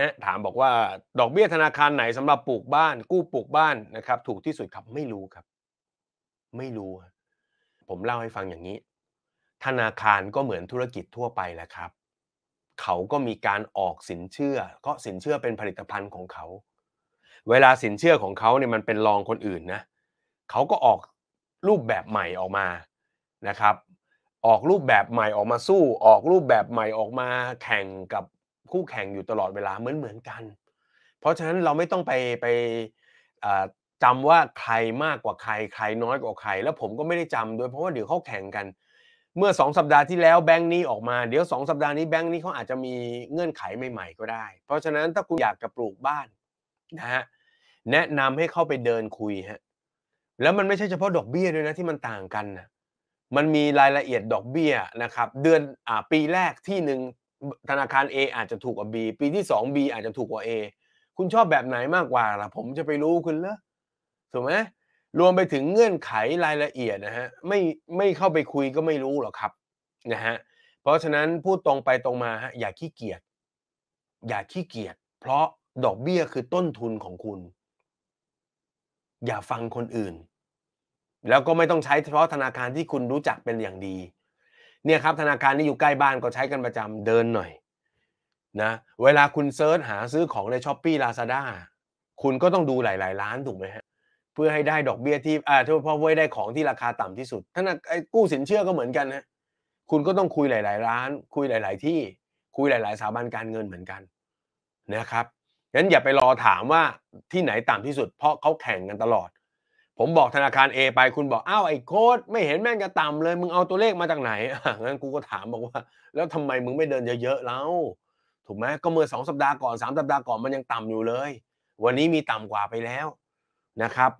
นะถามบอกว่า ดอกเบี้ยธนาคารไหนสำหรับปลูกบ้าน กู้ปลูกบ้านนะครับ ถูกที่สุดครับไม่รู้ครับ ไม่รู้ ผมเล่าให้ฟังอย่างนี้ ธนาคารก็เหมือนธุรกิจทั่วไปแหละครับ เขาก็มีการออกสินเชื่อ ก็สินเชื่อเป็นผลิตภัณฑ์ของเขา เวลาสินเชื่อของเขาเนี่ยมันเป็นรองคนอื่นนะ เขาก็ออกรูปแบบใหม่ออกมานะครับ ออกรูปแบบใหม่ออกมาสู้ ออกรูปแบบใหม่ออกมาแข่งกับคู่แข่งอยู่ตลอดเวลาเหมือนเหมือนกัน เพราะฉะนั้นเราไม่ต้องไปไปจำว่าใครมากกว่าใครใครน้อยกว่าใคร แล้วผมก็ไม่ได้จำด้วยเพราะว่าเดี๋ยวเขาแข่งกัน เมื่อ 2 สัปดาห์ที่แล้วแบงค์นี้ออกมาเดี๋ยว 2 สัปดาห์นี้แบงค์นี้เขาอาจจะมีเงื่อนไขใหม่ๆก็ได้ เพราะฉะนั้นถ้าคุณอยากจะปลูกบ้านนะฮะแนะนำให้เข้าไปเดินคุยฮะแล้วมันไม่ใช่เฉพาะดอกเบี้ยด้วยนะที่มันต่างกันนะมันมีรายละเอียดดอกเบี้ยนะครับเดือนอ่าปีแรกที่หนึ่งธนาคาร A อาจจะถูกกว่า B ปีที่2 B อาจจะถูกกว่า A คุณชอบแบบไหนมากกว่าล่ะผมจะไปรู้คุณเหรอถูกไหมรวมไปถึงเงื่อนไขรายละเอียดนะฮะไม่ไม่เข้าไปคุยก็ไม่รู้หรอกครับนะฮะเพราะฉะนั้นพูดตรงไปตรงมาฮะอย่าขี้เกียจอย่าขี้เกียจเพราะดอกเบี้ยคือต้นทุนของคุณ อย่าฟังคนอื่น แล้วก็ไม่ต้องใช้เฉพาะธนาคารที่คุณรู้จักเป็นอย่างดีเนี่ยครับธนาคารที่อยู่ใกล้บ้านก็ใช้กันประจำเดินหน่อยนะเวลาคุณเซิร์ชหาซื้อของในช้อปปี้ลาซาด้าคุณก็ต้องดูหลาย ๆ ร้านถูกไหมฮะเพื่อให้ได้ดอกเบี้ยที่อ่าเพื่อเพื่อได้ของที่ราคาต่ำที่สุดธนาคารกู้สินเชื่อก็เหมือนกันนะคุณก็ต้องคุยหลาย ๆ ร้าน คุยหลาย ๆ ที่คุยหลาย ๆสถาบันการเงินเหมือนกันนะครับงั้นอย่าไปรอถามว่าที่ไหนต่ำที่สุด เพราะเขาแข่งกันตลอดผมบอกธนาคาร A ไปคุณบอก อ้าว ไอ้โค้ดไม่เห็นแม่งกระต่ำเลย มึงเอาตัวเลขมาจากไหนอ่ะงั้นกูก็ถามบอกว่า แล้วทำไมมึงไม่เดินเยอะๆแล้วถูกไหมก็เมื่อสองสัปดาห์ก่อนสามสัปดาห์ก่อนมันยังต่ำอยู่เลย วันนี้มีต่ำกว่าไปแล้วนะครับ